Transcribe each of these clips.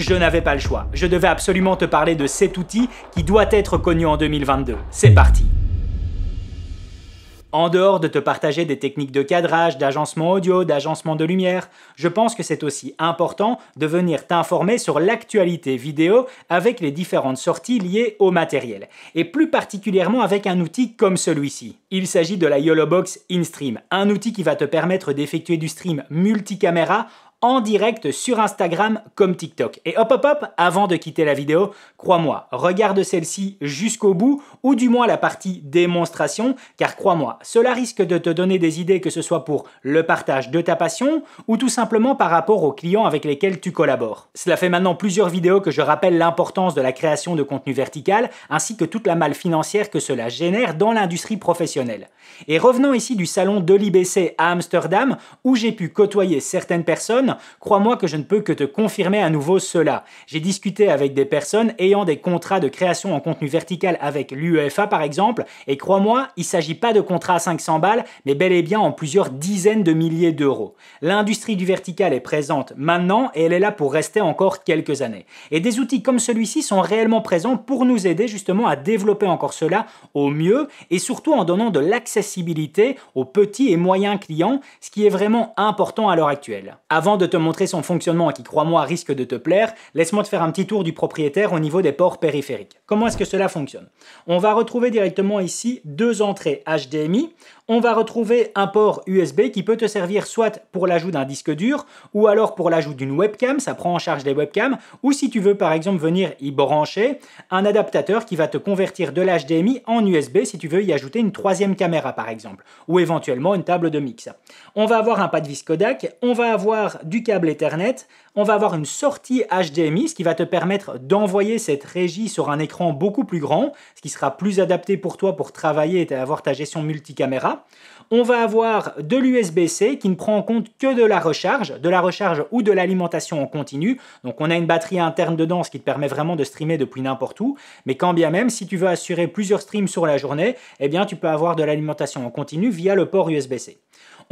je n'avais pas le choix. Je devais absolument te parler de cet outil qui doit être connu en 2022. C'est parti en dehors de te partager des techniques de cadrage, d'agencement audio, d'agencement de lumière, je pense que c'est aussi important de venir t'informer sur l'actualité vidéo avec les différentes sorties liées au matériel, et plus particulièrement avec un outil comme celui-ci. Il s'agit de la YOLOBOX InStream, un outil qui va te permettre d'effectuer du stream multicaméra en direct sur Instagram comme TikTok. Et hop hop hop, avant de quitter la vidéo, crois-moi, regarde celle-ci jusqu'au bout, ou du moins la partie démonstration, car crois-moi, cela risque de te donner des idées que ce soit pour le partage de ta passion, ou tout simplement par rapport aux clients avec lesquels tu collabores. Cela fait maintenant plusieurs vidéos que je rappelle l'importance de la création de contenu vertical, ainsi que toute la malle financière que cela génère dans l'industrie professionnelle. Et revenons ici du salon de l'IBC à Amsterdam, où j'ai pu côtoyer certaines personnes crois-moi que je ne peux que te confirmer à nouveau cela. J'ai discuté avec des personnes ayant des contrats de création en contenu vertical avec l'UEFA par exemple, et crois-moi, il ne s'agit pas de contrats à 500 balles, mais bel et bien en plusieurs dizaines de milliers d'euros. L'industrie du vertical est présente maintenant et elle est là pour rester encore quelques années. Et des outils comme celui-ci sont réellement présents pour nous aider justement à développer encore cela au mieux et surtout en donnant de l'accessibilité aux petits et moyens clients, ce qui est vraiment important à l'heure actuelle. Avant de te montrer son fonctionnement qui, crois-moi, risque de te plaire, laisse-moi te faire un petit tour du propriétaire au niveau des ports périphériques. Comment est-ce que cela fonctionne On va retrouver directement ici deux entrées HDMI on va retrouver un port USB qui peut te servir soit pour l'ajout d'un disque dur ou alors pour l'ajout d'une webcam, ça prend en charge les webcams, ou si tu veux par exemple venir y brancher un adaptateur qui va te convertir de l'HDMI en USB si tu veux y ajouter une troisième caméra par exemple, ou éventuellement une table de mix. On va avoir un pas de vis Kodak, on va avoir du câble Ethernet, on va avoir une sortie HDMI, ce qui va te permettre d'envoyer cette régie sur un écran beaucoup plus grand, ce qui sera plus adapté pour toi pour travailler et avoir ta gestion multicaméra. On va avoir de l'USB-C qui ne prend en compte que de la recharge, de la recharge ou de l'alimentation en continu. Donc on a une batterie interne dedans, ce qui te permet vraiment de streamer depuis n'importe où. Mais quand bien même, si tu veux assurer plusieurs streams sur la journée, eh bien tu peux avoir de l'alimentation en continu via le port USB-C.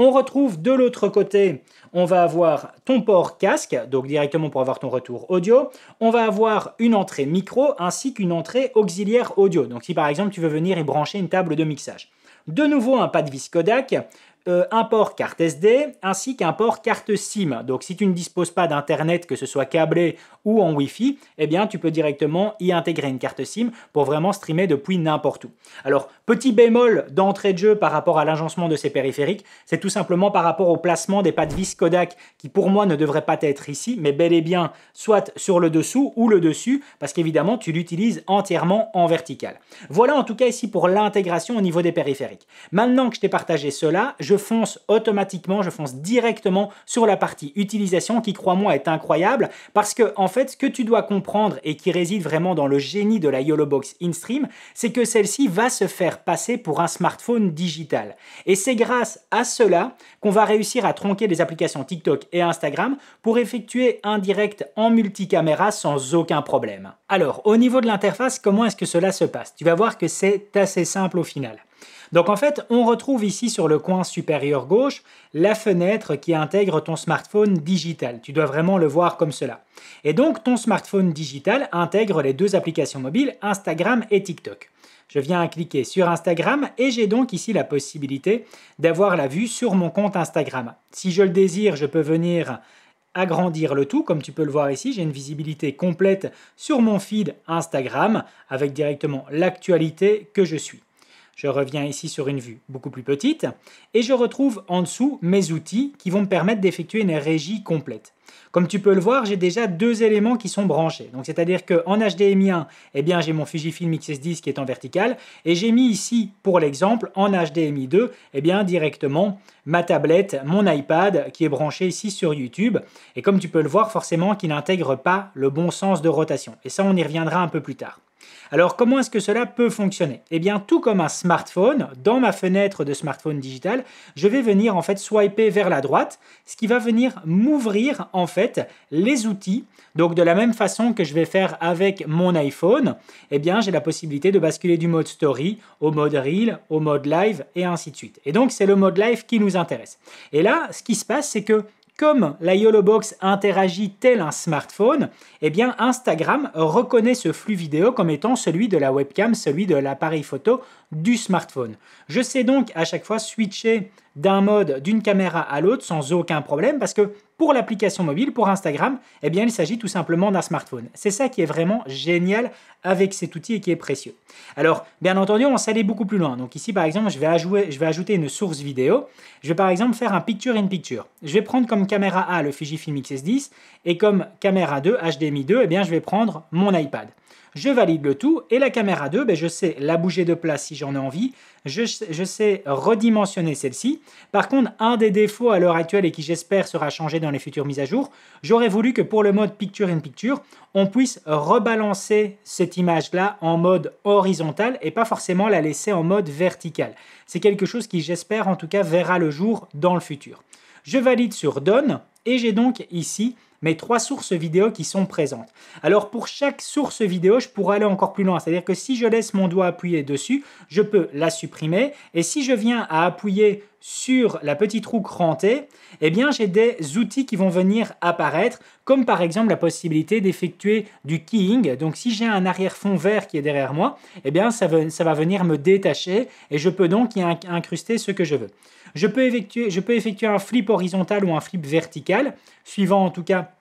On retrouve de l'autre côté, on va avoir ton port casque, donc directement pour avoir ton retour audio. On va avoir une entrée micro ainsi qu'une entrée auxiliaire audio. Donc si par exemple tu veux venir y brancher une table de mixage. De nouveau un pas de vis Kodak, euh, un port carte SD ainsi qu'un port carte SIM. Donc si tu ne disposes pas d'Internet, que ce soit câblé ou en Wi-Fi, eh bien tu peux directement y intégrer une carte SIM pour vraiment streamer depuis n'importe où. Alors petit bémol d'entrée de jeu par rapport à l'agencement de ces périphériques, c'est tout simplement par rapport au placement des pattes vis Kodak qui pour moi ne devrait pas être ici, mais bel et bien soit sur le dessous ou le dessus, parce qu'évidemment tu l'utilises entièrement en vertical. Voilà en tout cas ici pour l'intégration au niveau des périphériques. Maintenant que je t'ai partagé cela, je fonce automatiquement, je fonce directement sur la partie utilisation qui, crois-moi, est incroyable parce que, en fait, ce que tu dois comprendre et qui réside vraiment dans le génie de la YoloBox InStream, c'est que celle-ci va se faire passer pour un smartphone digital. Et c'est grâce à cela qu'on va réussir à tronquer les applications TikTok et Instagram pour effectuer un direct en multicaméra sans aucun problème. Alors, au niveau de l'interface, comment est-ce que cela se passe Tu vas voir que c'est assez simple au final. Donc en fait, on retrouve ici sur le coin supérieur gauche la fenêtre qui intègre ton smartphone digital. Tu dois vraiment le voir comme cela. Et donc ton smartphone digital intègre les deux applications mobiles Instagram et TikTok. Je viens à cliquer sur Instagram et j'ai donc ici la possibilité d'avoir la vue sur mon compte Instagram. Si je le désire, je peux venir agrandir le tout. Comme tu peux le voir ici, j'ai une visibilité complète sur mon feed Instagram avec directement l'actualité que je suis. Je reviens ici sur une vue beaucoup plus petite et je retrouve en dessous mes outils qui vont me permettre d'effectuer une régie complète. Comme tu peux le voir, j'ai déjà deux éléments qui sont branchés. Donc c'est-à-dire qu'en HDMI1, eh bien j'ai mon Fujifilm xs 10 qui est en vertical et j'ai mis ici pour l'exemple en HDMI2, eh bien directement ma tablette, mon iPad qui est branché ici sur YouTube et comme tu peux le voir, forcément qu'il n'intègre pas le bon sens de rotation. Et ça on y reviendra un peu plus tard. Alors comment est-ce que cela peut fonctionner Eh bien tout comme un smartphone, dans ma fenêtre de smartphone digital, je vais venir en fait swiper vers la droite, ce qui va venir m'ouvrir en fait les outils. Donc de la même façon que je vais faire avec mon iPhone, eh bien j'ai la possibilité de basculer du mode story au mode reel, au mode live et ainsi de suite. Et donc c'est le mode live qui nous intéresse. Et là, ce qui se passe, c'est que comme la YOLO Box interagit tel un smartphone, eh bien Instagram reconnaît ce flux vidéo comme étant celui de la webcam, celui de l'appareil photo du smartphone. Je sais donc à chaque fois switcher d'un mode, d'une caméra à l'autre sans aucun problème parce que pour l'application mobile, pour Instagram, eh bien il s'agit tout simplement d'un smartphone. C'est ça qui est vraiment génial avec cet outil et qui est précieux. Alors, bien entendu, on s'allait beaucoup plus loin. Donc ici, par exemple, je vais, ajouter, une source vidéo. Je vais par exemple faire un picture in picture. Je vais prendre comme caméra A le Fujifilm xs 10 et comme caméra 2, HDMI 2, et bien je vais prendre mon iPad. Je valide le tout et la caméra 2, ben, je sais la bouger de place si j'en ai envie, je, je sais redimensionner celle-ci. Par contre, un des défauts à l'heure actuelle et qui j'espère sera changé dans les futures mises à jour, j'aurais voulu que pour le mode Picture in Picture, on puisse rebalancer cette image-là en mode horizontal et pas forcément la laisser en mode vertical. C'est quelque chose qui j'espère en tout cas verra le jour dans le futur. Je valide sur Done et j'ai donc ici mes trois sources vidéo qui sont présentes. Alors pour chaque source vidéo, je pourrais aller encore plus loin, c'est-à-dire que si je laisse mon doigt appuyer dessus, je peux la supprimer, et si je viens à appuyer sur la petite roue crantée, eh bien j'ai des outils qui vont venir apparaître, comme par exemple la possibilité d'effectuer du keying. Donc si j'ai un arrière-fond vert qui est derrière moi, eh bien ça, va venir me détacher et je peux donc y incruster ce que je veux. je peux effectuer un flip horizontal ou un flip vertical, suivant en tout cas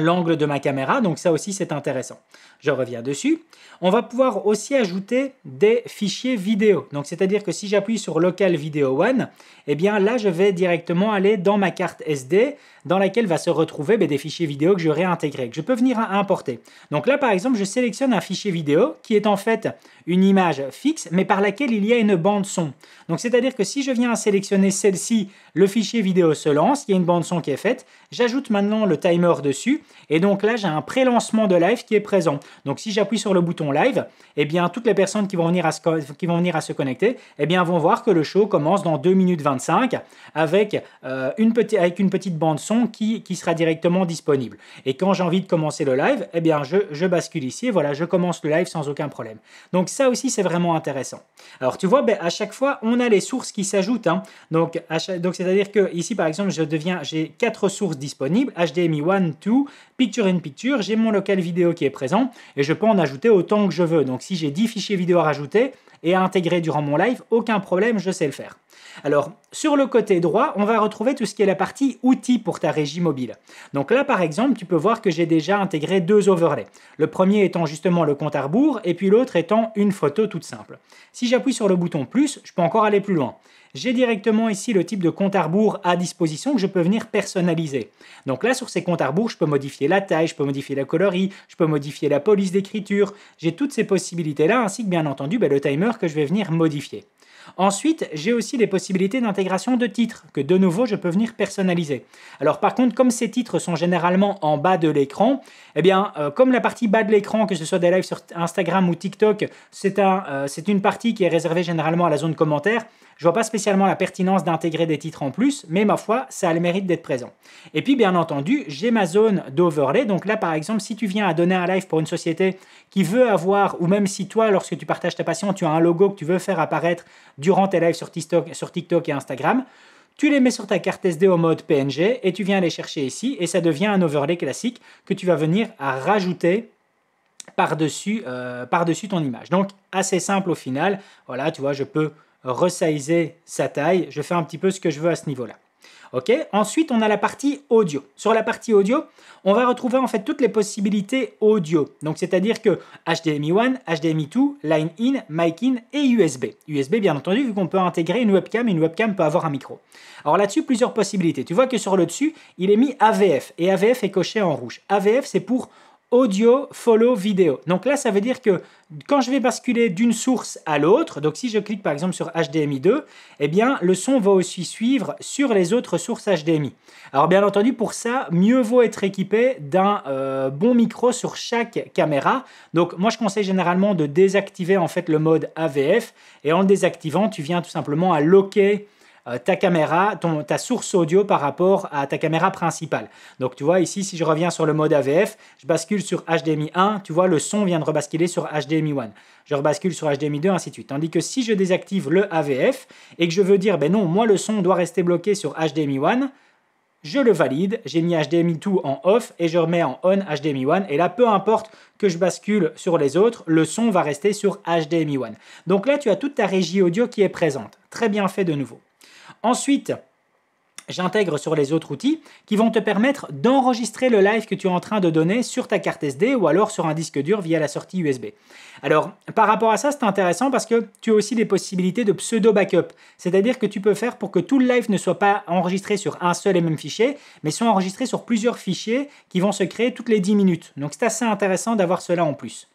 l'angle de ma caméra, donc ça aussi c'est intéressant. Je reviens dessus. On va pouvoir aussi ajouter des fichiers vidéo. Donc c'est-à-dire que si j'appuie sur Local Video One, eh bien là je vais directement aller dans ma carte SD, dans laquelle va se retrouver ben, des fichiers vidéo que je réintégrerai que je peux venir importer. Donc là, par exemple, je sélectionne un fichier vidéo qui est en fait une image fixe, mais par laquelle il y a une bande son. Donc c'est-à-dire que si je viens à sélectionner celle-ci, le fichier vidéo se lance, il y a une bande son qui est faite, j'ajoute maintenant le timer dessus, et donc là, j'ai un pré-lancement de live qui est présent. Donc si j'appuie sur le bouton live, eh bien, toutes les personnes qui vont venir à se, qui vont venir à se connecter, eh bien, vont voir que le show commence dans 2 minutes 25 avec, euh, une, avec une petite bande son qui, sera directement disponible. Et quand j'ai envie de commencer le live, eh bien, je, bascule ici et voilà, je commence le live sans aucun problème. Donc ça aussi, c'est vraiment intéressant. Alors tu vois, ben, à chaque fois, on a les sources qui s'ajoutent. Hein. Donc c'est-à-dire que ici, par exemple, je deviens, j'ai quatre sources disponibles HDMI 1, 2, Picture in Picture. J'ai mon local vidéo qui est présent et je peux en ajouter autant que je veux. Donc si j'ai 10 fichiers vidéo à rajouter et à intégrer durant mon live, aucun problème, je sais le faire. Alors, sur le côté droit, on va retrouver tout ce qui est la partie outils pour ta régie mobile. Donc là, par exemple, tu peux voir que j'ai déjà intégré deux overlays. Le premier étant justement le compte à rebours, et puis l'autre étant une photo toute simple. Si j'appuie sur le bouton plus, je peux encore aller plus loin. J'ai directement ici le type de compte à rebours à disposition que je peux venir personnaliser. Donc là, sur ces comptes à rebours, je peux modifier la taille, je peux modifier la colorie, je peux modifier la police d'écriture. J'ai toutes ces possibilités-là, ainsi que bien entendu ben, le timer que je vais venir modifier. Ensuite, j'ai aussi les possibilités d'intégration de titres que de nouveau je peux venir personnaliser. Alors par contre, comme ces titres sont généralement en bas de l'écran, eh bien euh, comme la partie bas de l'écran, que ce soit des lives sur Instagram ou TikTok, c'est un, euh, une partie qui est réservée généralement à la zone commentaire, je vois pas spécialement la pertinence d'intégrer des titres en plus, mais ma foi, ça a le mérite d'être présent. Et puis, bien entendu, j'ai ma zone d'overlay. Donc là, par exemple, si tu viens à donner un live pour une société qui veut avoir, ou même si toi, lorsque tu partages ta passion, tu as un logo que tu veux faire apparaître durant tes lives sur TikTok, et Instagram. Tu les mets sur ta carte SD au mode PNG et tu viens les chercher ici et ça devient un overlay classique que tu vas venir rajouter euh, par-dessus ton image. Donc assez simple au final. Voilà, tu vois, je peux resizer sa taille. Je fais un petit peu ce que je veux à ce niveau-là. Ok, Ensuite, on a la partie audio. Sur la partie audio, on va retrouver en fait toutes les possibilités audio. Donc, c'est-à-dire que HDMI 1, HDMI 2, Line In, Mic In et USB. USB, bien entendu, vu qu'on peut intégrer une webcam, une webcam peut avoir un micro. Alors là-dessus, plusieurs possibilités. Tu vois que sur le dessus, il est mis AVF et AVF est coché en rouge. AVF, c'est pour audio, follow, vidéo. Donc là, ça veut dire que quand je vais basculer d'une source à l'autre, donc si je clique par exemple sur HDMI 2, eh bien le son va aussi suivre sur les autres sources HDMI. Alors bien entendu, pour ça, mieux vaut être équipé d'un euh, bon micro sur chaque caméra. Donc moi, je conseille généralement de désactiver en fait le mode AVF et en désactivant, tu viens tout simplement à loquer euh, ta caméra, ton, ta source audio par rapport à ta caméra principale. Donc tu vois ici, si je reviens sur le mode AVF, je bascule sur HDMI 1, tu vois le son vient de rebasculer sur HDMI 1. Je rebascule sur HDMI 2, ainsi de suite. Tandis que si je désactive le AVF et que je veux dire, ben non, moi le son doit rester bloqué sur HDMI 1, je le valide, j'ai mis HDMI 2 en off et je remets en on HDMI 1 et là peu importe que je bascule sur les autres, le son va rester sur HDMI 1. Donc là tu as toute ta régie audio qui est présente. Très bien fait de nouveau. Ensuite, j'intègre sur les autres outils qui vont te permettre d'enregistrer le live que tu es en train de donner sur ta carte SD ou alors sur un disque dur via la sortie USB. Alors, par rapport à ça, c'est intéressant parce que tu as aussi des possibilités de pseudo-backup, c'est-à-dire que tu peux faire pour que tout le live ne soit pas enregistré sur un seul et même fichier, mais soit enregistré sur plusieurs fichiers qui vont se créer toutes les 10 minutes. Donc, c'est assez intéressant d'avoir cela en plus.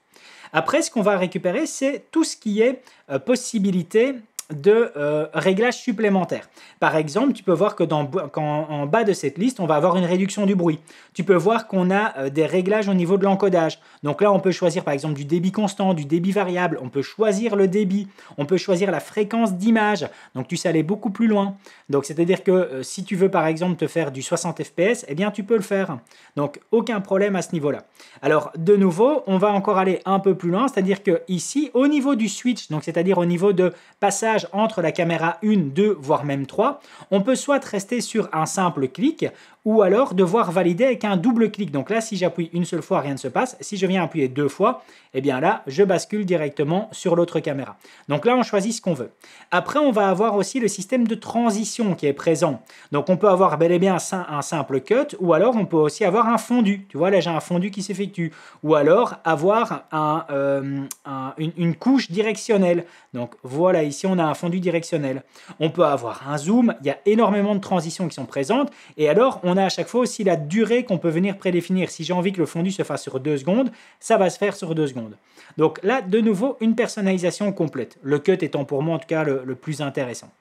Après, ce qu'on va récupérer, c'est tout ce qui est euh, possibilité de euh, réglages supplémentaires. Par exemple, tu peux voir que dans, en, bas de cette liste, on va avoir une réduction du bruit. Tu peux voir qu'on a euh, des réglages au niveau de l'encodage. Donc là, on peut choisir par exemple du débit constant, du débit variable, on peut choisir le débit, on peut choisir la fréquence d'image. Donc tu sais aller beaucoup plus loin. Donc c'est-à-dire que euh, si tu veux par exemple te faire du 60 fps, eh bien tu peux le faire. Donc aucun problème à ce niveau-là. Alors de nouveau, on va encore aller un peu plus loin, c'est-à-dire que ici, au niveau du switch, donc c'est-à-dire au niveau de passage entre la caméra 1, 2, voire même 3, on peut soit rester sur un simple clic ou alors devoir valider avec un double clic. Donc là, si j'appuie une seule fois, rien ne se passe. Si je viens appuyer deux fois, eh bien là, je bascule directement sur l'autre caméra. Donc là, on choisit ce qu'on veut. Après, on va avoir aussi le système de transition qui est présent. Donc on peut avoir bel et bien un simple cut, ou alors on peut aussi avoir un fondu. Tu vois, là, j'ai un fondu qui s'effectue. Ou alors avoir euh, une, couche directionnelle. Donc voilà, ici, on a un fondu directionnel. On peut avoir un zoom. Il y a énormément de transitions qui sont présentes. Et alors, on on a à chaque fois aussi la durée qu'on peut venir prédéfinir. Si j'ai envie que le fondu se fasse sur 2 secondes, ça va se faire sur 2 secondes. Donc là, de nouveau, une personnalisation complète. Le cut étant pour moi en tout cas le, le plus intéressant.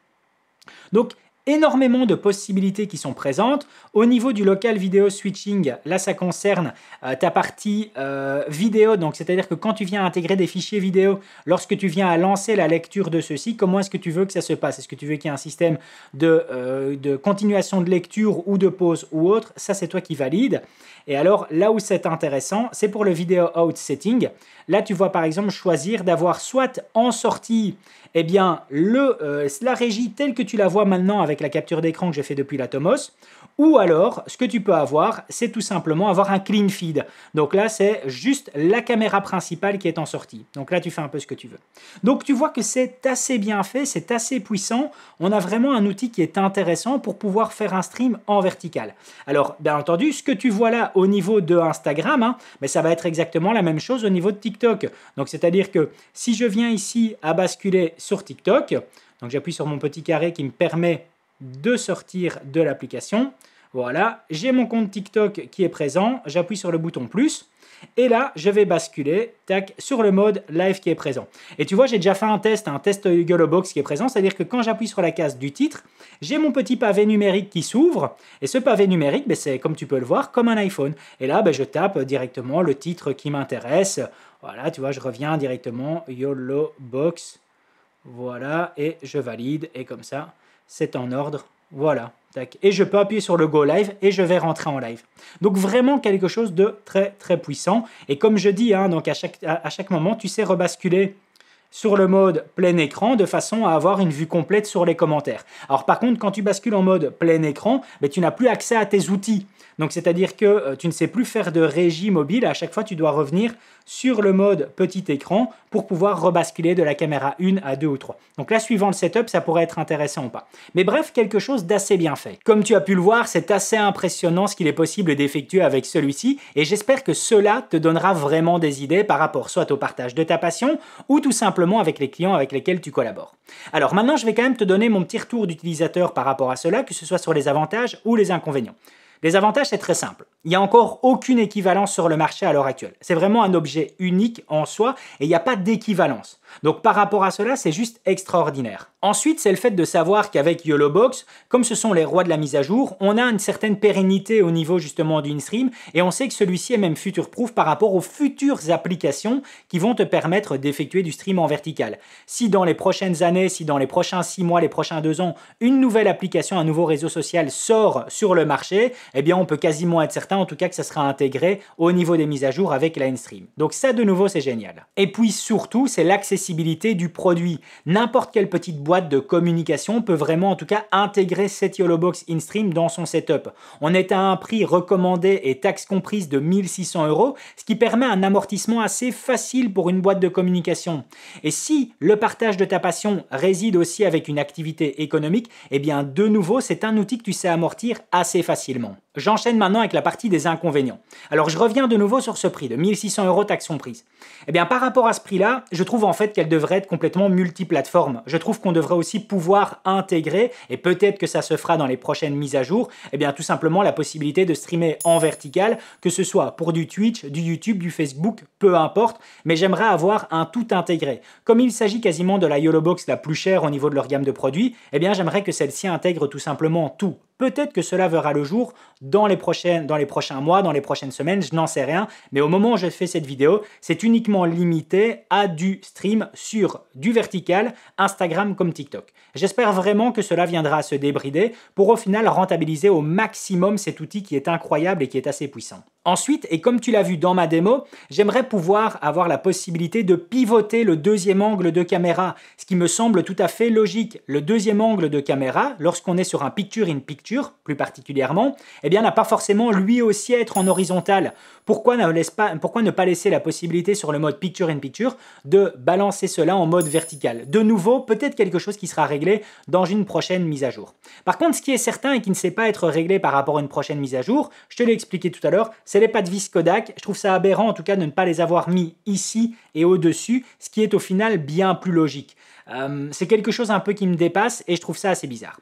Donc énormément de possibilités qui sont présentes. Au niveau du local vidéo switching, là ça concerne euh, ta partie euh, vidéo, donc c'est-à-dire que quand tu viens intégrer des fichiers vidéo, lorsque tu viens à lancer la lecture de ceci comment est-ce que tu veux que ça se passe Est-ce que tu veux qu'il y ait un système de, euh, de continuation de lecture ou de pause ou autre Ça c'est toi qui valide. Et alors là où c'est intéressant, c'est pour le vidéo out setting. Là tu vois par exemple choisir d'avoir soit en sortie et eh bien, le, la régie telle que tu la vois maintenant avec la capture d'écran que j'ai fait depuis la Tomos. Ou alors, ce que tu peux avoir, c'est tout simplement avoir un clean feed. Donc là, c'est juste la caméra principale qui est en sortie. Donc là, tu fais un peu ce que tu veux. Donc tu vois que c'est assez bien fait, c'est assez puissant. On a vraiment un outil qui est intéressant pour pouvoir faire un stream en vertical. Alors, bien entendu, ce que tu vois là au niveau de Instagram, mais hein, ben, ça va être exactement la même chose au niveau de TikTok. Donc c'est-à-dire que si je viens ici à basculer sur TikTok, donc j'appuie sur mon petit carré qui me permet de sortir de l'application. Voilà, j'ai mon compte TikTok qui est présent, j'appuie sur le bouton plus, et là, je vais basculer, tac, sur le mode live qui est présent. Et tu vois, j'ai déjà fait un test, un test YoloBox qui est présent, c'est-à-dire que quand j'appuie sur la case du titre, j'ai mon petit pavé numérique qui s'ouvre, et ce pavé numérique, ben, c'est comme tu peux le voir, comme un iPhone. Et là, ben, je tape directement le titre qui m'intéresse. Voilà, tu vois, je reviens directement YOLO Box. Voilà, et je valide, et comme ça, c'est en ordre. Voilà. Tac. Et je peux appuyer sur le Go Live et je vais rentrer en live. Donc vraiment quelque chose de très très puissant. Et comme je dis, hein, à chaque, à chaque moment, tu sais rebasculer sur le mode plein écran de façon à avoir une vue complète sur les commentaires. Alors par contre, quand tu bascules en mode plein écran, ben, tu n'as plus accès à tes outils. Donc c'est-à-dire que euh, tu ne sais plus faire de régie mobile, à chaque fois tu dois revenir sur le mode petit écran pour pouvoir rebasculer de la caméra 1 à 2 ou 3. Donc là, suivant le setup, ça pourrait être intéressant ou pas. Mais bref, quelque chose d'assez bien fait. Comme tu as pu le voir, c'est assez impressionnant ce qu'il est possible d'effectuer avec celui-ci et j'espère que cela te donnera vraiment des idées par rapport soit au partage de ta passion ou tout simplement avec les clients avec lesquels tu collabores. Alors maintenant, je vais quand même te donner mon petit retour d'utilisateur par rapport à cela, que ce soit sur les avantages ou les inconvénients. Les avantages, c'est très simple. Il n'y a encore aucune équivalence sur le marché à l'heure actuelle. C'est vraiment un objet unique en soi et il n'y a pas d'équivalence. Donc par rapport à cela, c'est juste extraordinaire. Ensuite, c'est le fait de savoir qu'avec YOLOBox, comme ce sont les rois de la mise à jour, on a une certaine pérennité au niveau justement d'une stream, et on sait que celui-ci est même future-proof par rapport aux futures applications qui vont te permettre d'effectuer du stream en vertical. Si dans les prochaines années, si dans les prochains 6 mois, les prochains 2 ans, une nouvelle application, un nouveau réseau social sort sur le marché, eh bien on peut quasiment être certain en tout cas que ça sera intégré au niveau des mises à jour avec la Stream. Donc ça de nouveau c'est génial. Et puis surtout c'est l'accessibilité du produit. N'importe quelle petite boîte de communication peut vraiment en tout cas intégrer cette YOLO Box InStream dans son setup. On est à un prix recommandé et taxes comprises de 1600 euros, ce qui permet un amortissement assez facile pour une boîte de communication. Et si le partage de ta passion réside aussi avec une activité économique, eh bien de nouveau c'est un outil que tu sais amortir assez facilement. J'enchaîne maintenant avec la partie des inconvénients. Alors je reviens de nouveau sur ce prix de 1600 euros taxes prise. Eh bien par rapport à ce prix-là, je trouve en fait qu'elle devrait être complètement multiplateforme. Je trouve qu'on devrait aussi pouvoir intégrer, et peut-être que ça se fera dans les prochaines mises à jour, eh bien tout simplement la possibilité de streamer en vertical, que ce soit pour du Twitch, du YouTube, du Facebook, peu importe, mais j'aimerais avoir un tout intégré. Comme il s'agit quasiment de la YOLO Box la plus chère au niveau de leur gamme de produits, eh bien j'aimerais que celle-ci intègre tout simplement tout, Peut-être que cela verra le jour dans les, prochaines, dans les prochains mois, dans les prochaines semaines, je n'en sais rien. Mais au moment où je fais cette vidéo, c'est uniquement limité à du stream sur du vertical, Instagram comme TikTok. J'espère vraiment que cela viendra se débrider pour au final rentabiliser au maximum cet outil qui est incroyable et qui est assez puissant. Ensuite, et comme tu l'as vu dans ma démo, j'aimerais pouvoir avoir la possibilité de pivoter le deuxième angle de caméra, ce qui me semble tout à fait logique. Le deuxième angle de caméra, lorsqu'on est sur un picture-in-picture, plus particulièrement, eh bien n'a pas forcément lui aussi à être en horizontal. Pourquoi ne, pas, pourquoi ne pas laisser la possibilité sur le mode picture in -picture de balancer cela en mode vertical De nouveau, peut-être quelque chose qui sera réglé dans une prochaine mise à jour. Par contre, ce qui est certain et qui ne sait pas être réglé par rapport à une prochaine mise à jour, je te l'ai expliqué tout à l'heure, c'est les de vis Kodak. Je trouve ça aberrant en tout cas de ne pas les avoir mis ici et au-dessus, ce qui est au final bien plus logique. Euh, c'est quelque chose un peu qui me dépasse et je trouve ça assez bizarre.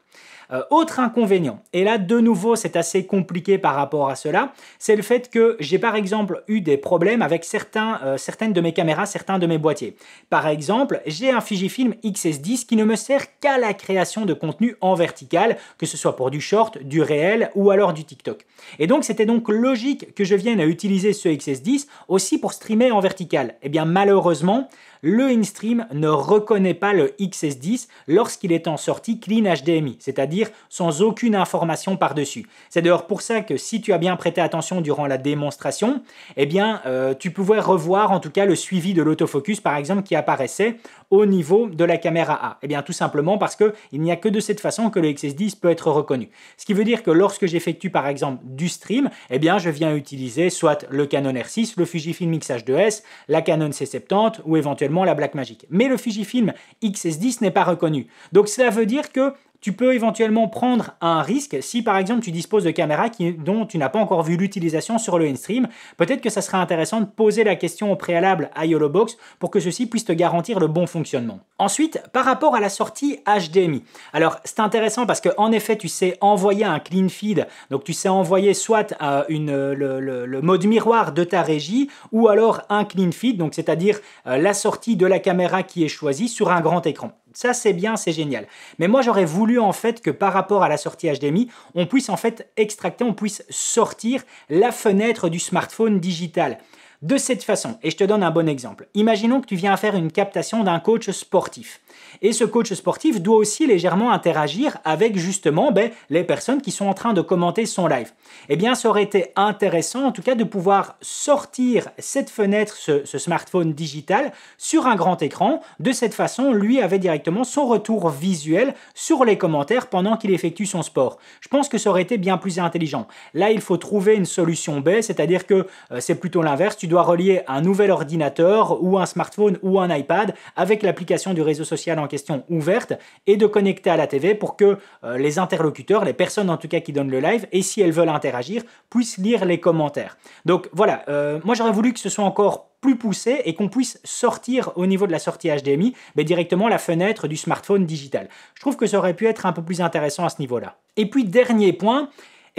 Euh, autre inconvénient, et là de nouveau c'est assez compliqué par rapport à cela, c'est le fait que j'ai par exemple eu des problèmes avec euh, certaines de mes caméras, certains de mes boîtiers. Par exemple, j'ai un Fujifilm XS10 qui ne me sert qu'à la création de contenu en vertical, que ce soit pour du short, du réel ou alors du TikTok. Et donc c'était donc logique que je vienne à utiliser ce XS10 aussi pour streamer en vertical. Et eh bien malheureusement, le in-stream ne reconnaît pas le XS10 lorsqu'il est en sortie clean HDMI, c'est-à-dire sans aucune information par-dessus. C'est d'ailleurs pour ça que si tu as bien prêté attention durant la démonstration, eh bien, euh, tu pouvais revoir en tout cas le suivi de l'autofocus, par exemple, qui apparaissait au niveau de la caméra A. Eh bien, tout simplement parce qu'il n'y a que de cette façon que le XS10 peut être reconnu. Ce qui veut dire que lorsque j'effectue, par exemple, du stream, eh bien, je viens utiliser soit le Canon R6, le Fujifilm xh 2 s la Canon C70 ou éventuellement la Black Magic. Mais le Fujifilm XS10 n'est pas reconnu. Donc cela veut dire que tu peux éventuellement prendre un risque si par exemple tu disposes de caméras dont tu n'as pas encore vu l'utilisation sur le in Peut-être que ça serait intéressant de poser la question au préalable à YOLOBOX pour que ceci puisse te garantir le bon fonctionnement. Ensuite, par rapport à la sortie HDMI. Alors, c'est intéressant parce qu'en effet, tu sais envoyer un clean feed. Donc, tu sais envoyer soit euh, euh, le, mode miroir de ta régie ou alors un clean feed, donc c'est-à-dire euh, la sortie de la caméra qui est choisie sur un grand écran. Ça, c'est bien, c'est génial. Mais moi, j'aurais voulu en fait que par rapport à la sortie HDMI, on puisse en fait extracter, on puisse sortir la fenêtre du smartphone digital de cette façon. Et je te donne un bon exemple. Imaginons que tu viens faire une captation d'un coach sportif. Et ce coach sportif doit aussi légèrement interagir avec justement ben, les personnes qui sont en train de commenter son live. Eh bien, ça aurait été intéressant en tout cas de pouvoir sortir cette fenêtre, ce, smartphone digital, sur un grand écran. De cette façon, lui avait directement son retour visuel sur les commentaires pendant qu'il effectue son sport. Je pense que ça aurait été bien plus intelligent. Là, il faut trouver une solution B, c'est-à-dire que euh, c'est plutôt l'inverse. Tu dois relier un nouvel ordinateur ou un smartphone ou un iPad avec l'application du réseau social en question ouverte et de connecter à la TV pour que euh, les interlocuteurs, les personnes en tout cas qui donnent le live, et si elles veulent interagir, puissent lire les commentaires. Donc voilà, euh, moi j'aurais voulu que ce soit encore plus poussé et qu'on puisse sortir au niveau de la sortie HDMI mais directement la fenêtre du smartphone digital. Je trouve que ça aurait pu être un peu plus intéressant à ce niveau-là. Et puis dernier point,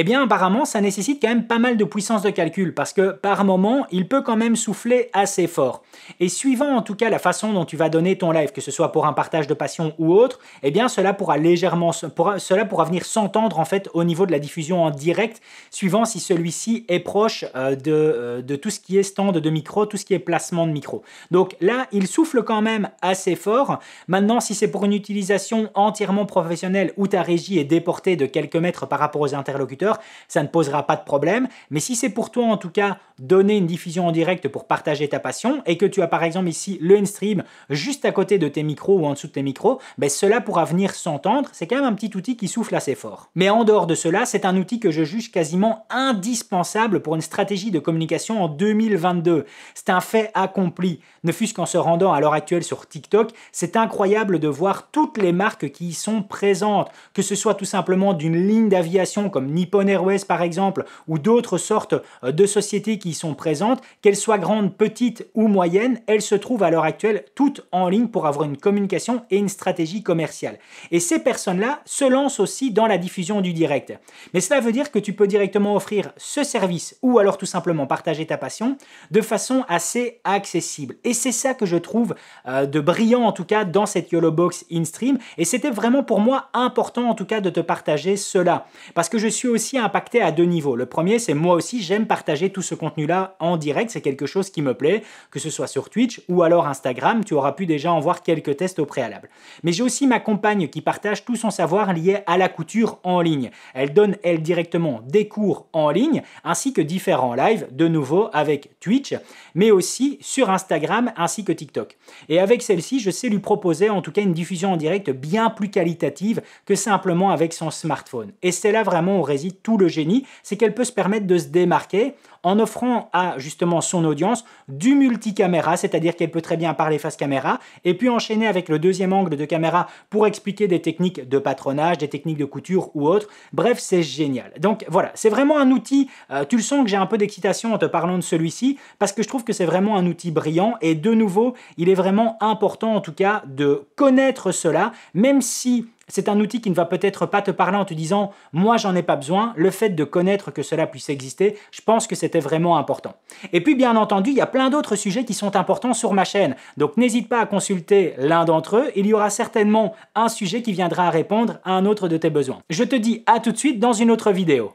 eh bien apparemment ça nécessite quand même pas mal de puissance de calcul parce que par moment il peut quand même souffler assez fort. Et suivant en tout cas la façon dont tu vas donner ton live, que ce soit pour un partage de passion ou autre, eh bien cela pourra légèrement, cela pourra venir s'entendre en fait au niveau de la diffusion en direct, suivant si celui-ci est proche euh, de, euh, de tout ce qui est stand de micro, tout ce qui est placement de micro. Donc là il souffle quand même assez fort. Maintenant si c'est pour une utilisation entièrement professionnelle où ta régie est déportée de quelques mètres par rapport aux interlocuteurs, ça ne posera pas de problème. Mais si c'est pour toi, en tout cas, donner une diffusion en direct pour partager ta passion et que tu as par exemple ici le stream juste à côté de tes micros ou en dessous de tes micros, ben cela pourra venir s'entendre. C'est quand même un petit outil qui souffle assez fort. Mais en dehors de cela, c'est un outil que je juge quasiment indispensable pour une stratégie de communication en 2022. C'est un fait accompli. Ne fût-ce qu'en se rendant à l'heure actuelle sur TikTok, c'est incroyable de voir toutes les marques qui y sont présentes, que ce soit tout simplement d'une ligne d'aviation comme Nippon Airways par exemple, ou d'autres sortes euh, de sociétés qui sont présentes, qu'elles soient grandes, petites ou moyennes, elles se trouvent à l'heure actuelle toutes en ligne pour avoir une communication et une stratégie commerciale. Et ces personnes-là se lancent aussi dans la diffusion du direct. Mais cela veut dire que tu peux directement offrir ce service ou alors tout simplement partager ta passion de façon assez accessible. Et c'est ça que je trouve euh, de brillant en tout cas dans cette YOLO Box InStream. Et c'était vraiment pour moi important en tout cas de te partager cela. Parce que je suis aussi aussi impacté à deux niveaux. Le premier, c'est moi aussi, j'aime partager tout ce contenu-là en direct, c'est quelque chose qui me plaît, que ce soit sur Twitch ou alors Instagram, tu auras pu déjà en voir quelques tests au préalable. Mais j'ai aussi ma compagne qui partage tout son savoir lié à la couture en ligne. Elle donne, elle, directement des cours en ligne, ainsi que différents lives, de nouveau avec Twitch, mais aussi sur Instagram ainsi que TikTok. Et avec celle-ci, je sais lui proposer en tout cas une diffusion en direct bien plus qualitative que simplement avec son smartphone. Et c'est là vraiment où réside tout le génie, c'est qu'elle peut se permettre de se démarquer en offrant à justement son audience du multicaméra, c'est-à-dire qu'elle peut très bien parler face caméra, et puis enchaîner avec le deuxième angle de caméra pour expliquer des techniques de patronage, des techniques de couture ou autres. Bref, c'est génial. Donc voilà, c'est vraiment un outil, euh, tu le sens que j'ai un peu d'excitation en te parlant de celui-ci, parce que je trouve que c'est vraiment un outil brillant, et de nouveau, il est vraiment important en tout cas de connaître cela, même si c'est un outil qui ne va peut-être pas te parler en te disant moi j'en ai pas besoin. Le fait de connaître que cela puisse exister, je pense que c'est c'était vraiment important. Et puis bien entendu, il y a plein d'autres sujets qui sont importants sur ma chaîne, donc n'hésite pas à consulter l'un d'entre eux, il y aura certainement un sujet qui viendra répondre à un autre de tes besoins. Je te dis à tout de suite dans une autre vidéo.